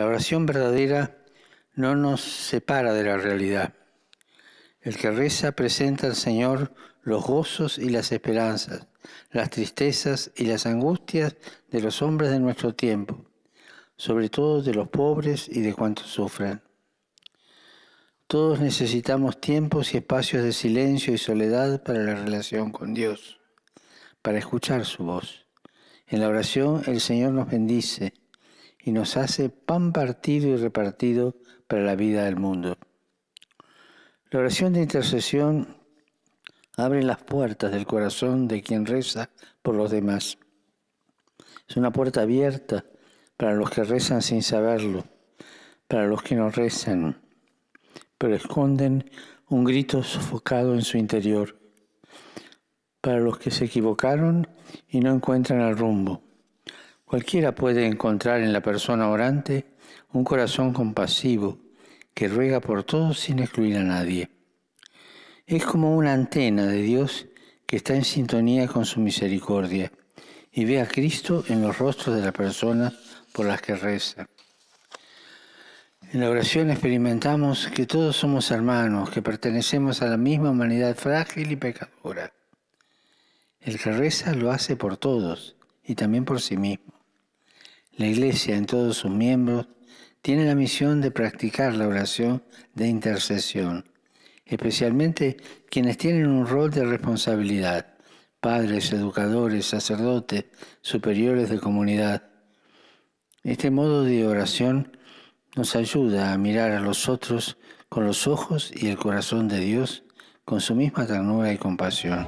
La oración verdadera no nos separa de la realidad. El que reza presenta al Señor los gozos y las esperanzas, las tristezas y las angustias de los hombres de nuestro tiempo, sobre todo de los pobres y de cuantos sufren. Todos necesitamos tiempos y espacios de silencio y soledad para la relación con Dios, para escuchar su voz. En la oración el Señor nos bendice, y nos hace pan partido y repartido para la vida del mundo. La oración de intercesión abre las puertas del corazón de quien reza por los demás. Es una puerta abierta para los que rezan sin saberlo, para los que no rezan, pero esconden un grito sofocado en su interior, para los que se equivocaron y no encuentran el rumbo Cualquiera puede encontrar en la persona orante un corazón compasivo que ruega por todos sin excluir a nadie. Es como una antena de Dios que está en sintonía con su misericordia y ve a Cristo en los rostros de las personas por las que reza. En la oración experimentamos que todos somos hermanos, que pertenecemos a la misma humanidad frágil y pecadora. El que reza lo hace por todos y también por sí mismo. La Iglesia en todos sus miembros tiene la misión de practicar la oración de intercesión, especialmente quienes tienen un rol de responsabilidad, padres, educadores, sacerdotes, superiores de comunidad. Este modo de oración nos ayuda a mirar a los otros con los ojos y el corazón de Dios con su misma ternura y compasión.